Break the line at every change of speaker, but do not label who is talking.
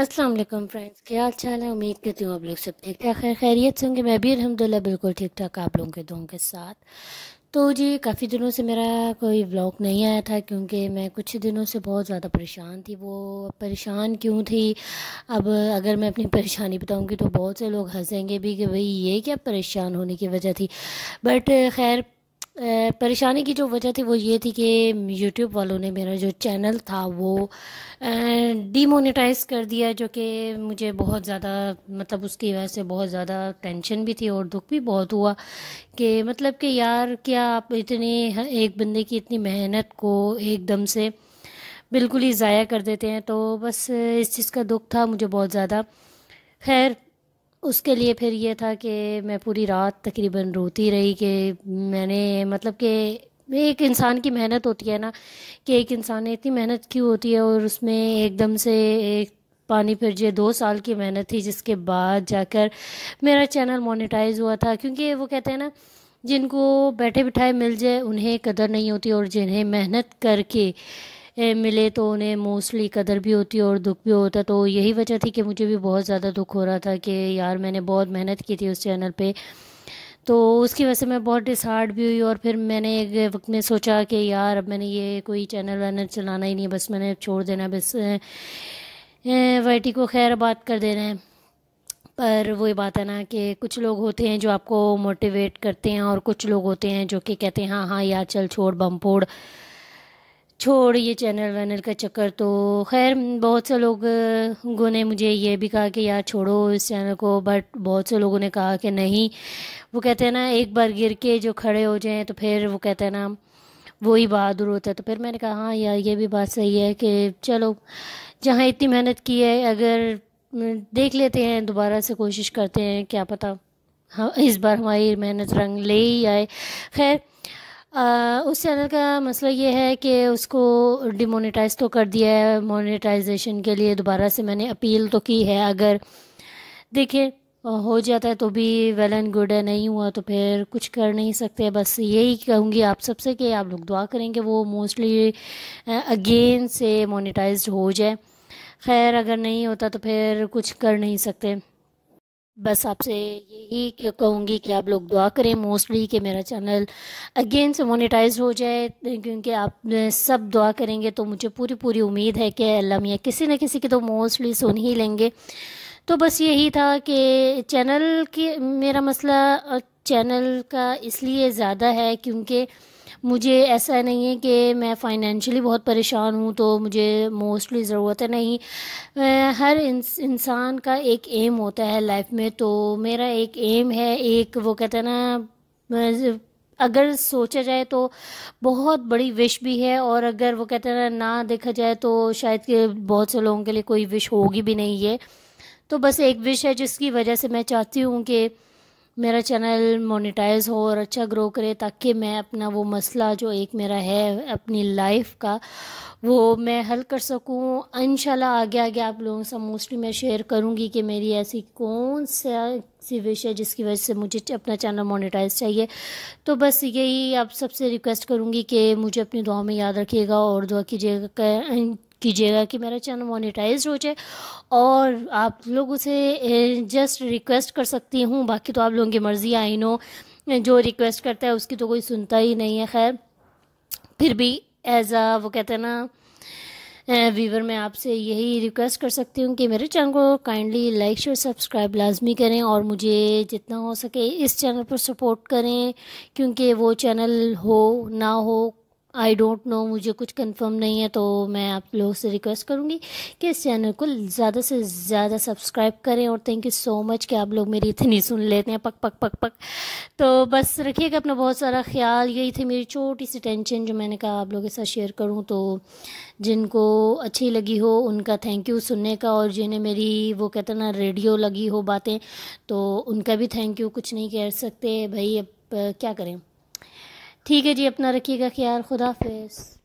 अस्सलाम वालेकुम फ्रेंड्स क्या हाल चाल है उम्मीद करती हूँ आप लोग सब ठीक ठाक है खैरियत से होंगे मैं भी अलहमदिल्ला बिल्कुल ठीक ठाक आप लोगों के दोनों के साथ तो जी काफ़ी दिनों से मेरा कोई ब्लॉग नहीं आया था क्योंकि मैं कुछ दिनों से बहुत ज़्यादा परेशान थी वो परेशान क्यों थी अब अगर मैं अपनी परेशानी बताऊँगी तो बहुत से लोग हंसेंगे भी कि भाई ये क्या परेशान होने की वजह थी बट खैर परेशानी की जो वजह थी वो ये थी कि यूट्यूब वालों ने मेरा जो चैनल था वो डीमोनेटाइज कर दिया जो कि मुझे बहुत ज़्यादा मतलब उसकी वजह से बहुत ज़्यादा टेंशन भी थी और दुख भी बहुत हुआ कि मतलब कि यार क्या आप इतने एक बंदे की इतनी मेहनत को एकदम से बिल्कुल ही ज़ाया कर देते हैं तो बस इस चीज़ का दुख था मुझे बहुत ज़्यादा खैर उसके लिए फिर ये था कि मैं पूरी रात तकरीबन रोती रही कि मैंने मतलब कि एक इंसान की मेहनत होती है ना कि एक इंसान ने इतनी मेहनत की होती है और उसमें एकदम से एक पानी फिर जो दो साल की मेहनत थी जिसके बाद जाकर मेरा चैनल मोनेटाइज हुआ था क्योंकि वो कहते हैं ना जिनको बैठे बिठाए मिल जाए उन्हें कदर नहीं होती और जिन्हें मेहनत करके मिले तो उन्हें मोस्टली कदर भी होती और दुख भी होता तो यही वजह थी कि मुझे भी बहुत ज़्यादा दुख हो रहा था कि यार मैंने बहुत मेहनत की थी उस चैनल पर तो उसकी वजह से मैं बहुत डिसहार्ड भी हुई और फिर मैंने एक वक्त में सोचा कि यार अब मैंने ये कोई चैनल वैनल चलाना ही नहीं है बस मैंने छोड़ देना बस वाइटी को खैर बात कर देना है पर वही बात है ना कि कुछ लोग होते हैं जो आपको मोटिवेट करते हैं और कुछ लोग होते हैं जो कि कहते हैं हाँ हाँ यार चल छोड़ बम फोड़ छोड़ ये चैनल वैनल का चक्कर तो खैर बहुत से लोगों ने मुझे ये भी कहा कि यार छोड़ो इस चैनल को बट बहुत से लोगों ने कहा कि नहीं वो कहते हैं ना एक बार गिर के जो खड़े हो जाएं तो फिर वो कहते हैं ना वही बहादुर होता है तो फिर मैंने कहा हाँ यार ये भी बात सही है कि चलो जहाँ इतनी मेहनत की है अगर देख लेते हैं दोबारा से कोशिश करते हैं क्या पता हाँ इस बार हमारी मेहनत रंग ले ही आए खैर आ, उस चैनल का मसला ये है कि उसको डिमोनेटाइज तो कर दिया है मोनेटाइजेशन के लिए दोबारा से मैंने अपील तो की है अगर देखे हो जाता है तो भी वेल एंड गुड है नहीं हुआ तो फिर कुछ कर नहीं सकते बस यही कहूँगी आप सबसे कि आप लोग दुआ करेंगे वो मोस्टली अगेन से मोनेटाइज हो जाए खैर अगर नहीं होता तो फिर कुछ कर नहीं सकते बस आपसे यही कहूँगी कि आप लोग दुआ करें मोस्टली कि मेरा चैनल अगेन से मोनेटाइज हो जाए क्योंकि आप सब दुआ करेंगे तो मुझे पूरी पूरी उम्मीद है कि अल्लाह मियाँ किसी न किसी की तो मोस्टली सुन ही लेंगे तो बस यही था कि चैनल के मेरा मसला चैनल का इसलिए ज़्यादा है क्योंकि मुझे ऐसा नहीं है कि मैं फ़ाइनेंशली बहुत परेशान हूँ तो मुझे मोस्टली ज़रूरत है नहीं हर इंसान का एक एम होता है लाइफ में तो मेरा एक एम है एक वो कहते हैं ना अगर सोचा जाए तो बहुत बड़ी विश भी है और अगर वो कहते हैं ना देखा जाए तो शायद के बहुत से लोगों के लिए कोई विश होगी भी नहीं है तो बस एक विश है जिसकी वजह से मैं चाहती हूँ कि मेरा चैनल मोनेटाइज हो और अच्छा ग्रो करे ताकि मैं अपना वो मसला जो एक मेरा है अपनी लाइफ का वो मैं हल कर सकूँ इन आगे आगे आप लोगों से मोस्टली मैं शेयर करूँगी कि मेरी ऐसी कौन सा सी विश है जिसकी वजह से मुझे अपना चैनल मोनेटाइज चाहिए तो बस यही आप सबसे रिक्वेस्ट करूँगी कि मुझे अपनी दुआ में याद रखिएगा और दुआ कीजिएगा कीजिएगा कि मेरा चैनल मोनेटाइज हो जाए और आप लोगों से जस्ट रिक्वेस्ट कर सकती हूँ बाकी तो आप लोगों की मर्ज़ी आई नो जो रिक्वेस्ट करता है उसकी तो कोई सुनता ही नहीं है खैर फिर भी एज आ वो कहते हैं ना वीवर मैं आपसे यही रिक्वेस्ट कर सकती हूँ कि मेरे चैनल को काइंडली लाइक शेयर सब्सक्राइब लाजमी करें और मुझे जितना हो सके इस चैनल पर सपोर्ट करें क्योंकि वो चैनल हो ना हो आई डोंट नो मुझे कुछ कंफर्म नहीं है तो मैं आप लोगों से रिक्वेस्ट करूँगी कि इस चैनल को ज़्यादा से ज़्यादा सब्सक्राइब करें और थैंक यू सो मच कि आप लोग मेरी इतनी सुन लेते हैं पक पक पक पक तो बस रखिएगा अपना बहुत सारा ख्याल यही थी मेरी छोटी सी टेंशन जो मैंने कहा आप लोगों के साथ शेयर करूँ तो जिनको अच्छी लगी हो उनका थैंक यू सुनने का और जिन्हें मेरी वो कहते ना रेडियो लगी हो बातें तो उनका भी थैंक यू कुछ नहीं कह सकते भाई अब क्या करें ठीक है जी अपना रखिएगा ख्याल खुदाफिज़